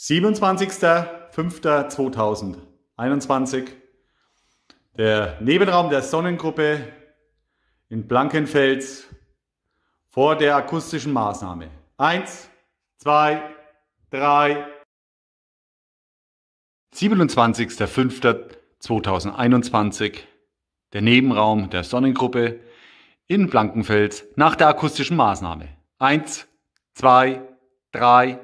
27.05.2021. Der Nebenraum der Sonnengruppe in Blankenfels vor der akustischen Maßnahme. Eins, zwei, drei. 27.05.2021. Der Nebenraum der Sonnengruppe in Blankenfels nach der akustischen Maßnahme. Eins, zwei, drei.